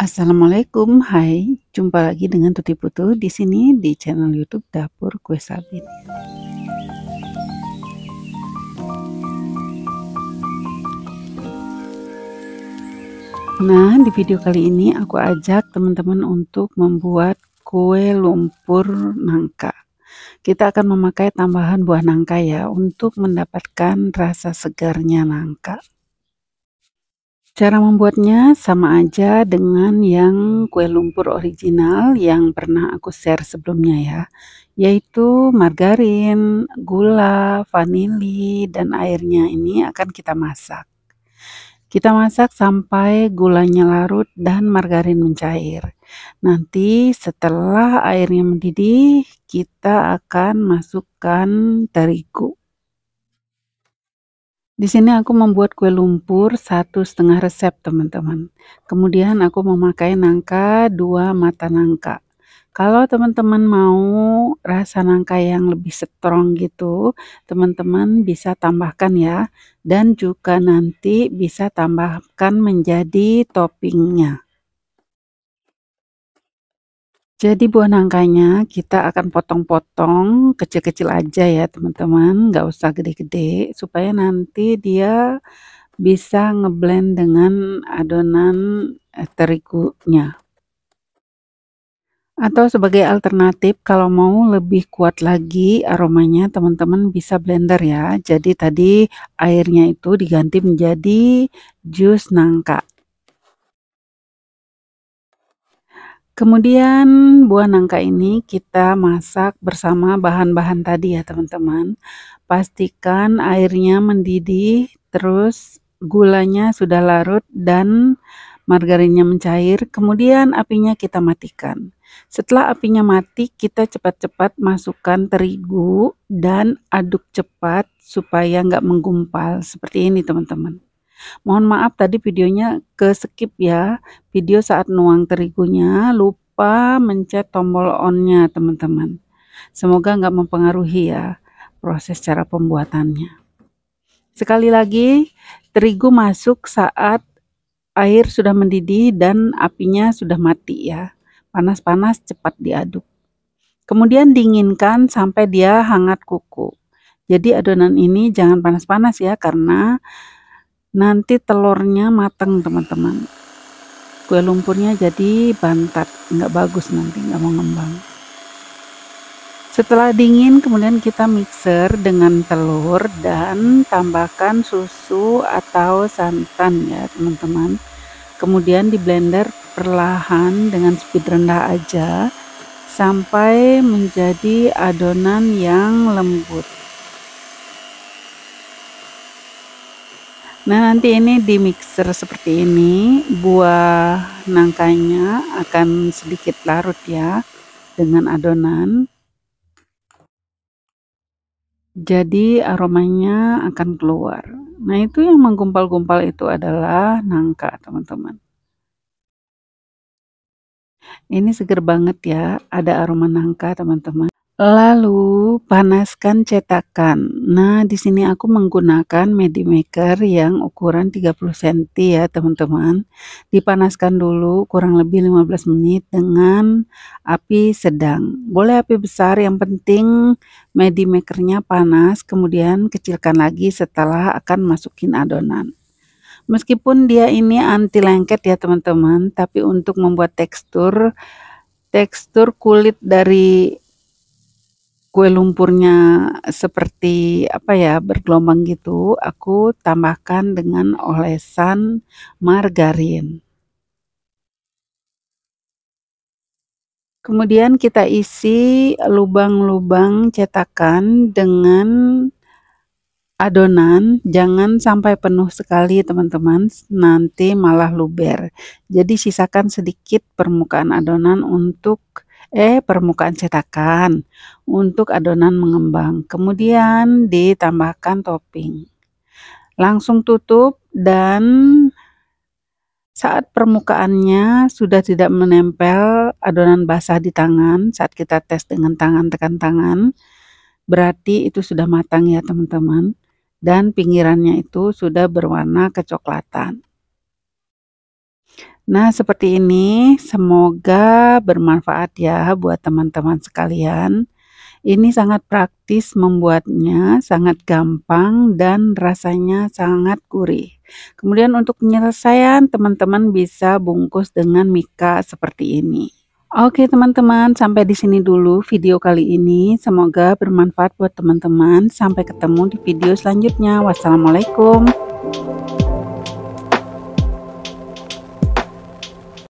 Assalamualaikum, hai. Jumpa lagi dengan Tuti Putu di sini di channel YouTube Dapur Kue Sabit. Nah, di video kali ini aku ajak teman-teman untuk membuat kue lumpur nangka. Kita akan memakai tambahan buah nangka ya untuk mendapatkan rasa segarnya nangka. Cara membuatnya sama aja dengan yang kue lumpur original yang pernah aku share sebelumnya ya, yaitu margarin, gula, vanili, dan airnya ini akan kita masak. Kita masak sampai gulanya larut dan margarin mencair. Nanti setelah airnya mendidih, kita akan masukkan terigu. Di sini aku membuat kue lumpur satu setengah resep teman-teman. Kemudian aku memakai nangka dua mata nangka. Kalau teman-teman mau rasa nangka yang lebih strong gitu, teman-teman bisa tambahkan ya. Dan juga nanti bisa tambahkan menjadi toppingnya. Jadi buah nangkanya kita akan potong-potong kecil-kecil aja ya teman-teman, Gak usah gede-gede supaya nanti dia bisa ngeblend dengan adonan eh, terigunya. Atau sebagai alternatif kalau mau lebih kuat lagi aromanya teman-teman bisa blender ya. Jadi tadi airnya itu diganti menjadi jus nangka. Kemudian buah nangka ini kita masak bersama bahan-bahan tadi ya teman-teman. Pastikan airnya mendidih, terus gulanya sudah larut dan margarinnya mencair. Kemudian apinya kita matikan. Setelah apinya mati, kita cepat-cepat masukkan terigu dan aduk cepat supaya nggak menggumpal. Seperti ini teman-teman. Mohon maaf tadi videonya ke skip ya. Video saat nuang terigunya lupa lupa mencet tombol onnya teman-teman. Semoga nggak mempengaruhi ya proses cara pembuatannya. Sekali lagi, terigu masuk saat air sudah mendidih dan apinya sudah mati ya. Panas-panas cepat diaduk. Kemudian dinginkan sampai dia hangat kuku. Jadi adonan ini jangan panas-panas ya karena nanti telurnya matang teman-teman kue lumpurnya jadi bantat nggak bagus nanti nggak mau ngembang setelah dingin kemudian kita mixer dengan telur dan tambahkan susu atau santan ya teman-teman kemudian di blender perlahan dengan speed rendah aja sampai menjadi adonan yang lembut Nah, nanti ini di mixer seperti ini, buah nangkanya akan sedikit larut ya dengan adonan. Jadi aromanya akan keluar. Nah, itu yang menggumpal-gumpal itu adalah nangka, teman-teman. Ini seger banget ya, ada aroma nangka, teman-teman. Lalu panaskan cetakan. Nah, di sini aku menggunakan medi maker yang ukuran 30 cm ya, teman-teman. Dipanaskan dulu kurang lebih 15 menit dengan api sedang. Boleh api besar, yang penting medi makernya panas, kemudian kecilkan lagi setelah akan masukin adonan. Meskipun dia ini anti lengket ya, teman-teman, tapi untuk membuat tekstur tekstur kulit dari kue lumpurnya seperti apa ya bergelombang gitu aku tambahkan dengan olesan margarin kemudian kita isi lubang-lubang cetakan dengan adonan jangan sampai penuh sekali teman-teman nanti malah luber jadi sisakan sedikit permukaan adonan untuk E permukaan cetakan untuk adonan mengembang. Kemudian ditambahkan topping. Langsung tutup dan saat permukaannya sudah tidak menempel adonan basah di tangan, saat kita tes dengan tangan tekan tangan, berarti itu sudah matang ya teman-teman. Dan pinggirannya itu sudah berwarna kecoklatan. Nah, seperti ini. Semoga bermanfaat ya buat teman-teman sekalian. Ini sangat praktis membuatnya, sangat gampang dan rasanya sangat gurih. Kemudian untuk penyelesaian, teman-teman bisa bungkus dengan mika seperti ini. Oke teman-teman, sampai di sini dulu video kali ini. Semoga bermanfaat buat teman-teman. Sampai ketemu di video selanjutnya. Wassalamualaikum.